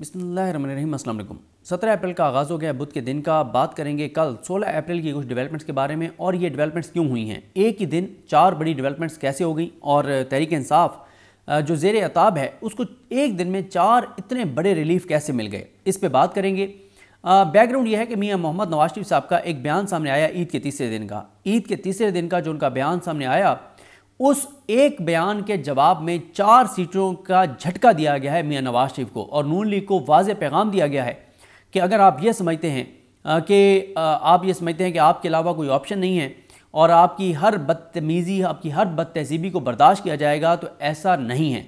बिस्मिल्लाम अल्लाम सत्रह अप्रैल का आगाज़ हो गया बुध के दिन का बात करेंगे कल सोलह अप्रैल की कुछ डेवलपमेंट्स के बारे में और ये डेवलपमेंट्स क्यों हुई हैं एक ही दिन चार बड़ी डेवलपमेंट्स कैसे हो गई और तहरीक इंसाफ जो जेर अताब है उसको एक दिन में चार इतने बड़े रिलीफ कैसे मिल गए इस पर बात करेंगे बैकग्राउंड यह है कि मियाँ मोहम्मद नवाज शरीफ साहब का एक बयान सामने आया ईद के तीसरे दिन का ईद के तीसरे दिन का जो उनका बयान सामने आया उस एक बयान के जवाब में चार सीटों का झटका दिया गया है मियाँ नवाज शरीफ को और नून लीग को वाज पैगाम दिया गया है कि अगर आप ये समझते हैं कि आप ये समझते हैं कि आपके अलावा कोई ऑप्शन नहीं है और आपकी हर बदतमीज़ी आपकी हर बदतहजीबी को बर्दाश्त किया जाएगा तो ऐसा नहीं है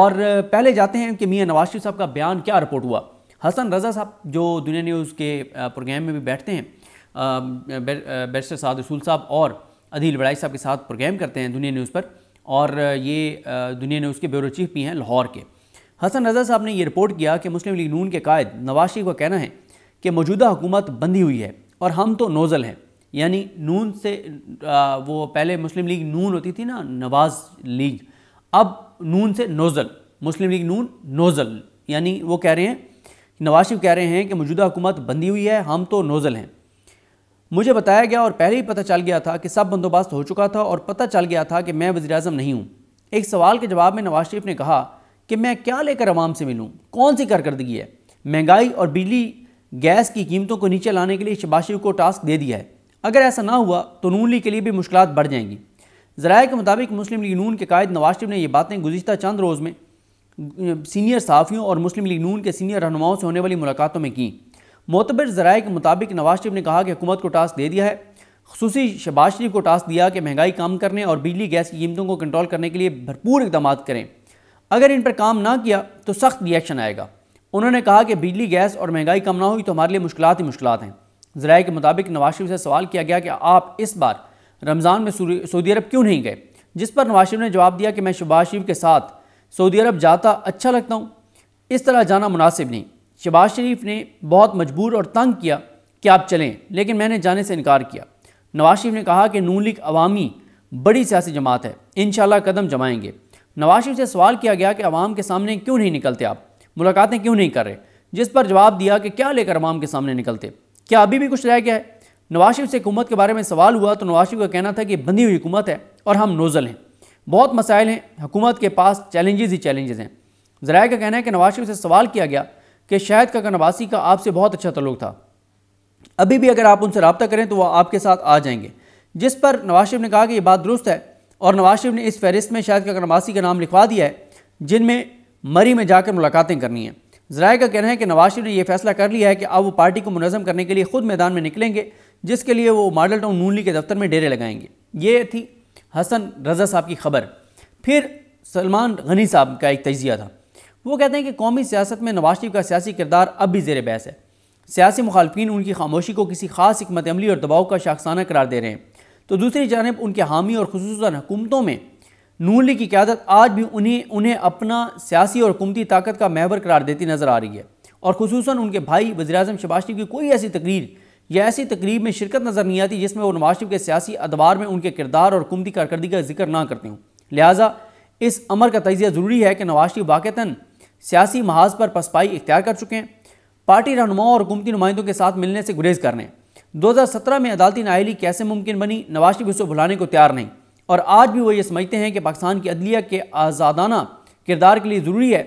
और पहले जाते हैं कि मियाँ नवाज शरीफ साहब का बयान क्या रिपोर्ट हुआ हसन रज़ा साहब जो दुनिया न्यूज़ के प्रोग्राम में भी बैठते हैं बैरिस्टर साद रसूल साहब और अधील बड़ाई साहब के साथ प्रोग्राम करते हैं दुनिया न्यूज़ पर और ये दुनिया न्यूज़ के ब्यूरो चीफ भी हैं लाहौर के हसन रजा साहब ने ये रिपोर्ट किया कि मुस्लिम लीग नून के कायद नवाज शरीफ का कहना है कि मौजूदा हुकूमत बंधी हुई है और हम तो नोज़ल हैं यानी नून से वो पहले मुस्लिम लीग नून होती थी ना नवाज लीग अब नून से नोज़ल मुस्लिम लीग नून नोज़ल यानी वो कह रहे हैं नवाज शिफ कह रहे हैं कि मौजूदा हुकूमत बंधी हुई है हम तो नोज़ल हैं मुझे बताया गया और पहले ही पता चल गया था कि सब बंदोबस्त हो चुका था और पता चल गया था कि मैं वजी अजम नहीं हूँ एक सवाल के जवाब में नवाज शरीफ ने कहा कि मैं क्या लेकर आवाम से मिलूँ कौन सी कारकर्दगी है महंगाई और बिजली गैस की कीमतों को नीचे लाने के लिए शबाज शरीफ को टास्क दे दिया है अगर ऐसा ना हुआ तो नून लीग के लिए भी मुश्किल बढ़ जाएंगी जराए के मुताबिक मुस्लिम लीग नून के कायद नवाज शरीफ ने ये बातें गुजशत चंद रोज़ में सीनियर सहाफ़ियों और मुस्लिम लीग नून के सीनियर रहनुमाओं से होने वाली मुलाकातों में की मोतबर जराए के मुताबिक नवाज शरीफ ने कहा कि हुकूमत को टास्क दे दिया है खसूस शबाज शरीफ को टास्क दिया कि महंगाई कम करने और बिजली गैस की कीमतों को कंट्रोल करने के लिए भरपूर इकदाम करें अगर इन पर काम ना किया तो सख्त रिएक्शन आएगा उन्होंने कहा कि बिजली गैस और महंगाई कम ना हुई तो हमारे लिए मुश्किल ही मुश्किल हैं जराए के मुताबिक नवाज शरीफ से सवाल किया गया कि आप इस बार रमज़ान में सऊदी अरब क्यों नहीं गए जिस पर नवाज शरीफ ने जवाब दिया कि मैं शबाज शरीफ के साथ सऊदी अरब जाता अच्छा लगता हूँ इस तरह जाना मुनासिब नहीं शबाज शरीफ ने बहुत मजबूर और तंग किया कि आप चलें लेकिन मैंने जाने से इनकार किया नवाज शरीफ ने कहा कि नून लीग अवामी बड़ी सियासी जमात है इन कदम जमाएंगे नवाज शरीफ से सवाल किया गया कि आवाम के सामने क्यों नहीं निकलते आप मुलाकातें क्यों नहीं कर रहे जिस पर जवाब दिया कि क्या लेकर आवाम के सामने निकलते क्या अभी भी कुछ रह गया है नवाज शरीफ से हुकूमत के बारे में सवाल हुआ तो नवाज शरीफ का कहना था कि बंधी हुई हुकूमत है और हम नोज़ल हैं बहुत मसाइल हैं हुकूमत के पास चैलेंजेस ही चैलेंजेस हैं जराए का कहना है कि नवाज शरीफ से सवाल किया गया कि शायद काका नवासी का आपसे बहुत अच्छा तल्लुक था अभी भी अगर आप उनसे रबता करें तो वह आपके साथ आ जाएंगे जिस पर नवाज शरीफ ने कहा कि ये बात दुरुस्त है और नवाज शरीफ ने इस फहरिस्त में शायद काका नवासी का नाम लिखवा दिया है जिनमें मरी में जाकर मुलाकातें करनी है जराए का कहना है कि नवाज शरीफ ने यह फैसला कर लिया है कि अब वो पार्टी को मुनज़म करने के लिए खुद मैदान में निकलेंगे जिसके लिए वो मॉडल टाउन नूनली के दफ्तर में डेरे लगाएंगे ये थी हसन रजा साहब की खबर फिर सलमान गनी साहब का एक तजिया था वो कहते हैं कि कौमी सियासत में नवाज शरीफ का सियासी किरदार अब भी जेर बहस है सियासी मुखालफी उनकी खामोशी को किसी खास हमत अमली और दबाव का शाखसाना करार दे रहे हैं तो दूसरी जानब उनके हामी और खसूस हुकूमतों में नून लीग की क्यादत आज भी उन्हें उन्हें अपना सियासी और हुकूमती ताकत का महवर करार देती नज़र आ रही है और खसूस उनके भाई वजी अजम शबाज शरीफ की कोई ऐसी तकरीर या ऐसी तकरीब में शिरकत नज़र नहीं आती जिसमें वो नवाज शरीफ के सियासी अदवार में उनके किरदार और हुकूमती कारकर्दगी का जिक्र ना करते हों लिहाजा इस अमर का तजिया ज़रूरी है कि नवाज शरीफ वाक़ता सियासी महाज पर पसपाई इख्तियार कर चुके हैं पार्टी रहनुमाओं और हुकूमती नुमाइंदों के साथ मिलने से गुरेज कर रहे हैं सत्रह में अदालती नाइली कैसे मुमकिन बनी नवाज शरीफ उसे भुलाने को तैयार नहीं और आज भी वो ये समझते हैं कि पाकिस्तान की अदलिया के आज़ादाना किरदार के लिए ज़रूरी है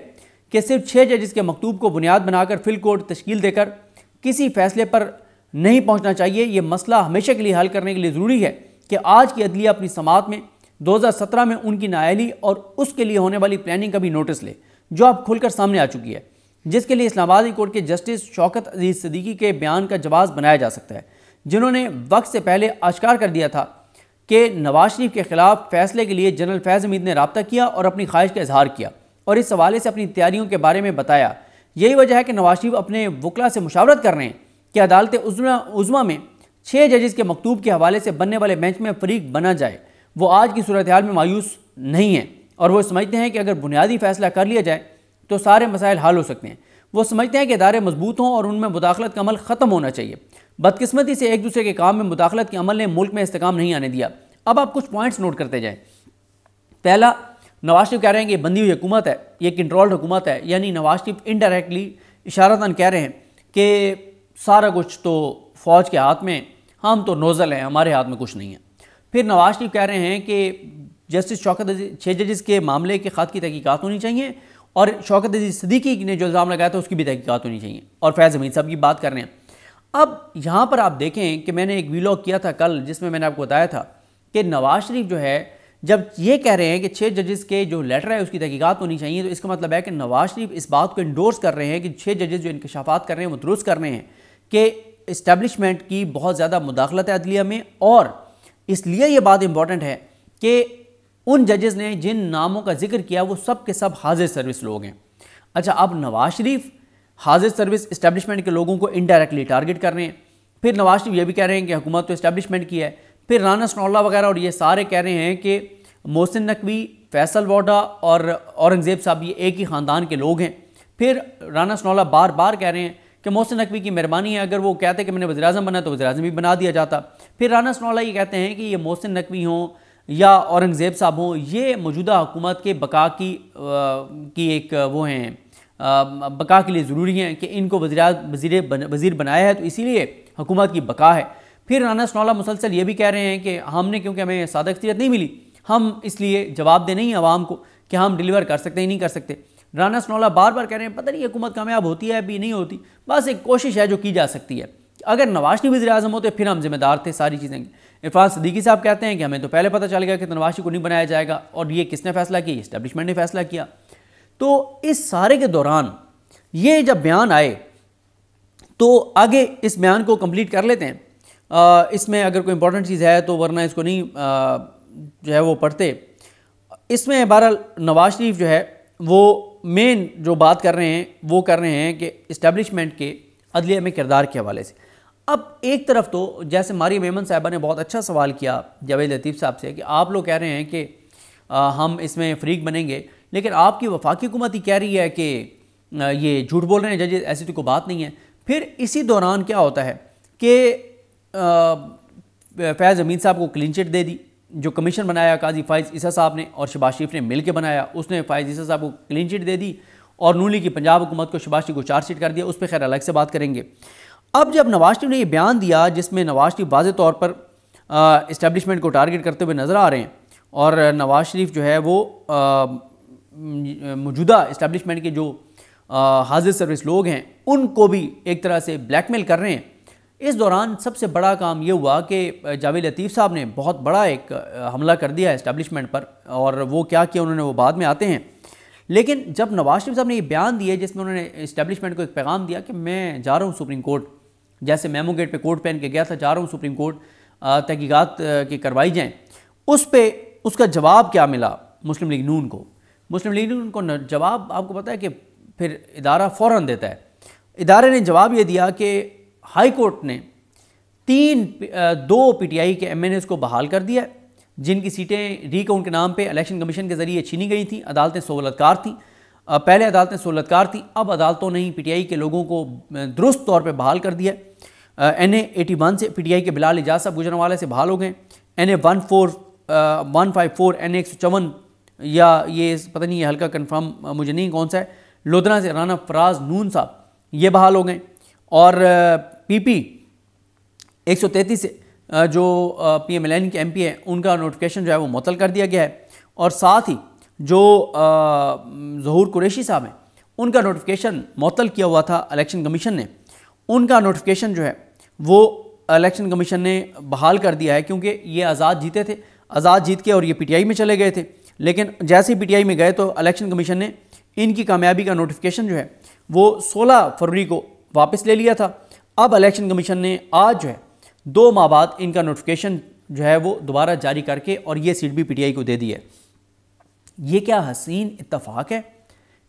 कि सिर्फ छः जजिस के मकतूब को बुनियाद बनाकर फिल कोर्ट तश्कील देकर किसी फैसले पर नहीं पहुंचना चाहिए ये मसला हमेशा के लिए हल करने के लिए ज़रूरी है कि आज की अदलिया अपनी समात में 2017 में उनकी नायली और उसके लिए होने वाली प्लानिंग का भी नोटिस ले जो अब खुलकर सामने आ चुकी है जिसके लिए इस्लामाबाद कोर्ट के जस्टिस शौकत अजीज सदीकी के बयान का जवाब बनाया जा सकता है जिन्होंने वक्त से पहले आश्कार कर दिया था कि नवाज शरीफ के ख़िलाफ़ फैसले के लिए जनरल फैज़ हमीद ने रबता किया और अपनी ख्वाहिश का इजहार किया और इस हवाले से अपनी तैयारियों के बारे में बताया यही वजह है कि नवाज शरीफ अपने वकला से मुशावरत कर रहे हैं कि अदालत उजमा में छः जजेस के मकतूब के हवाले से बनने वाले बेंच में फरीक बना जाए वो आज की सूरत हाल में मायूस नहीं है और वो समझते हैं कि अगर बुनियादी फ़ैसला कर लिया जाए तो सारे मसाइल हल हो सकते हैं वो समझते हैं कि इदारे मजबूत हों और उनमें मुदाखलत का अमल ख़त्म होना चाहिए बदकस्मती से एक दूसरे के काम में मुदाखलत के अमल ने मुल्क में इस्तेकाम नहीं आने दिया अब आप कुछ पॉइंट्स नोट करते जाएँ पहला नवाज शरीफ कह रहे हैं कि बंदी हुई हुकूमत है ये कंट्रोल्ड हुकूमत है यानी नवाज शरीफ इनडायरेक्टली इशारतन कह रहे हैं कि सारा कुछ तो फ़ौज के हाथ में हम तो नोज़ल हैं हमारे हाथ में कुछ नहीं है फिर नवाज शरीफ कह रहे हैं कि जस्टिस शौकत अजीज छः जजेस के मामले के खात की तहकीकत होनी चाहिए और शौकत अजीज सदीकी ने जो इल्ज़ाम लगाया था उसकी भी तहकीकत होनी चाहिए और फैज़ अमीन साहब की बात कर रहे हैं अब यहाँ पर आप देखें कि मैंने एक वीलॉग किया था कल जिसमें मैंने आपको बताया था कि नवाज शरीफ जो है जब ये कह रहे हैं कि छः जजेस के जो लेटर है उसकी तहकीकत होनी चाहिए तो इसका मतलब है कि नवाज शरीफ इस बात को इंडोर्स कर रहे हैं कि छः जजेस जो इंकशाफात कर रहे हैं वो दुरुस्त कर रहे हैं कि इस्टेबलिशमेंट की बहुत ज़्यादा मुदाखलत है अदलिया में और इसलिए ये बात इंपॉर्टेंट है कि उन जजेस ने जिन नामों का जिक्र किया वो सब के सब हाजिर सर्विस लोग हैं अच्छा अब नवाज शरीफ हाजिर सर्विस इस्टेब्लिशमेंट के लोगों को इनडायरेक्टली टारगेट कर रहे हैं फिर नवाज शरीफ ये भी कह रहे हैं कि हुकूमत तो इस्टेब्लिशमेंट की है फिर राना सनौला वगैरह और ये सारे कह रहे हैं कि मोहसिन नकवी फैसल वाडा और औरंगज़ेब साहब ये एक ही ख़ानदान के लोग हैं फिर राना सनौला बार बार कह रहे हैं कि मोहसिन नकवी की मेहरबानी है अगर वो कहते कि मैंने वजी अजम बना तो वजी अजम भी बना दिया जाता फिर राना सनौला ये कहते हैं कि ये मोहसिन नकवी हों या औरंगज़ेब साहब हों ये मौजूदा हुकूमत के बका की आ, की एक वो हैं बका के लिए ज़रूरी हैं कि इनको वजी वजीर बन, वज़ीर बनाया है तो इसीलिए हुकूमत की बका है फिर राना सनौला मुसलसल ये भी कह रहे हैं कि हमने क्योंकि हमें सादा अख्तियत नहीं मिली हम इसलिए जवाब दे नहीं आवाम को कि हम डिलीवर कर सकते हैं नहीं कर सकते राना सनौला बार बार कह रहे हैं पता नहीं हुकूमत कामयाब होती है अभी नहीं होती बस एक कोशिश है जो की जा सकती है अगर नवाज शरीफ वजी अजम होते तो फिर हम जिम्मेदार थे सारी चीज़ें इरफान सदीकी साहब कहते हैं कि हमें तो पहले पता चल गया कि तो नवाज को नहीं बनाया जाएगा और ये किसने फैसला किया इस्टेबलिशमेंट ने फैसला किया तो इस सारे के दौरान ये जब बयान आए तो आगे इस बयान को कंप्लीट कर लेते हैं इसमें अगर कोई इंपॉर्टेंट चीज़ है तो वरना इसको नहीं जो है वो पढ़ते इसमें बहरहाल नवाज शरीफ जो है वो मेन जो बात कर रहे हैं वो कर रहे हैं कि इस्टेब्लिशमेंट के अदलिया में किरदार के हवाले से अब एक तरफ तो जैसे मारी मेमन साहबा ने बहुत अच्छा सवाल किया जावेद लतीफ़ साहब से कि आप लोग कह रहे हैं कि हम इसमें फ्रीक बनेंगे लेकिन आपकी वफाकी हुकूमत ही कह रही है कि ये झूठ बोल रहे हैं जजेज ऐसी तो कोई बात नहीं है फिर इसी दौरान क्या होता है कि फैज़ अमीन साहब को क्लीन चिट दे दी जो कमीशन बनाया काजी फ़ायज़ ईसा साहब ने और शबाज शरीफ ने मिल के बनाया उसने फ़ायज़ ईसा साहब को क्लीन चिट दे दी और नूली की पंजाब हुकूमत को शबाज शरीफ को चार्जशीट कर दिया उस पर खैर अलग से बात करेंगे अब जब नवाज शरीफ ने यह बयान दिया जिसमें नवाज शरीफ वाज तौर पर इस्टेबलिशमेंट को टारगेट करते हुए नज़र आ रहे हैं और नवाज शरीफ जो है वो मौजूदा इस्टबलिशमेंट के जो हाजिर सर्विस लोग हैं उनको भी एक तरह से ब्लैकमेल कर रहे हैं इस दौरान सबसे बड़ा काम ये हुआ कि जावेद लतीफ़ साहब ने बहुत बड़ा एक हमला कर दिया इस्टबलिशमेंट पर और वो क्या किया उन्होंने वो बाद में आते हैं लेकिन जब नवाज शरीफ साहब ने ये बयान दिए जिसमें उन्होंने इस्टबलिशमेंट को एक पैगाम दिया कि मैं जा रहा हूँ सुप्रीम कोर्ट जैसे मेमो गेट पर कोर्ट पहन के गया था चाह रहा हूँ सुप्रीम कोर्ट तहकीकत की करवाई जाएँ उस पर उसका जवाब क्या मिला मुस्लिम लीग नून को मुस्लिम लीग नून को जवाब आपको पता है कि फिर इदारा फ़ौर देता है इदारे ने जवाब ये दिया कि हाई कोर्ट ने तीन दो पीटीआई के एमएनएस को बहाल कर दिया जिनकी सीटें रीकाउंट के नाम पे इलेक्शन कमीशन के ज़रिए छीनी गई थी अदालतें सहूलतकार थीं पहले अदालतें सहूलतकार थी अब अदालतों ने ही पीटीआई के लोगों को दुरुस्त तौर पर बहाल कर दिया एन ए एटी वन से पीटीआई के बिलाल एजाज साहब गुजरावाले से बहाल हो गए N A one four one five four N A एक सौ चौवन या ये पता नहीं ये हल्का कन्फर्म मुझे नहीं कौन सा है लोधना से राना फराज नून साहब ये बहाल हो गए और पी पी सौ 133 से जो पी एम एल एन के एम पी है उनका नोटिफिकेशन जो है वो मुतल कर दिया गया है और साथ ही जो जहूर कुरेशी साहब हैं उनका नोटिफिकेशन मअतल किया हुआ था इलेक्शन कमीशन ने उनका नोटिफिकेशन जो है वो इलेक्शन कमीशन ने बहाल कर दिया है क्योंकि ये आज़ाद जीते थे आज़ाद जीत के और ये पीटीआई में चले गए थे लेकिन जैसे ही पीटीआई में गए तो इलेक्शन कमीशन ने इनकी कामयाबी का नोटिफिकेशन जो है वो 16 फरवरी को वापस ले लिया था अब इलेक्शन कमीशन ने आज जो है दो माह बाद इनका नोटिफिकेशन जो है वो दोबारा जारी करके और ये सीट भी पीटीआई को दे दी है ये क्या हसीन इतफाक़ है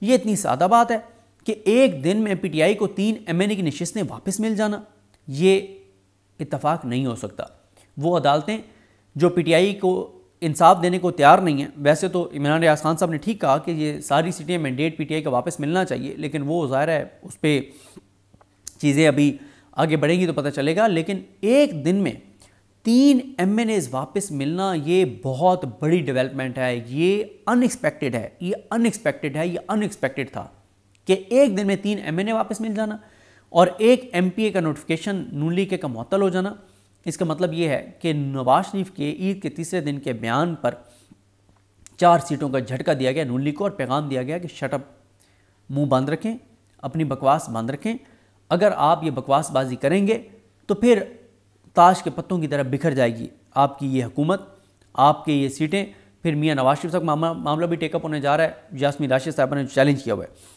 ये इतनी सादा बात है कि एक दिन में पीटीआई को तीन एमएनए की नशस्तें वापस मिल जाना ये इतफाक़ नहीं हो सकता वो अदालतें जो पीटीआई को इंसाफ देने को तैयार नहीं है वैसे तो इमरान रियाज खान साहब ने ठीक कहा कि ये सारी सीटें मैंडेट पीटीआई का वापस मिलना चाहिए लेकिन वो ज़ाहिर है उस पर चीज़ें अभी आगे बढ़ेंगी तो पता चलेगा लेकिन एक दिन में तीन एम वापस मिलना ये बहुत बड़ी डेवलपमेंट है ये अनएक्सपेक्टेड है ये अनएक्सपेक्टेड है ये अनएक्सपेक्टेड था कि एक दिन में तीन एम वापस मिल जाना और एक एम का नोटिफिकेशन नून लीग का मअतल हो जाना इसका मतलब ये है कि नवाज शरीफ के ईद के तीसरे दिन के बयान पर चार सीटों का झटका दिया गया नून लीग को और पैगाम दिया गया कि शटअप मुंह बंद रखें अपनी बकवास बंद रखें अगर आप ये बकवासबाजी करेंगे तो फिर ताश के पत्तों की तरह बिखर जाएगी आपकी ये हुकूमत आपके ये सीटें फिर मियाँ नवाज शरीफ साहब मामला भी टेकअप होने जा रहा है यासमी राशिद साहब ने चैलेंज किया हुआ है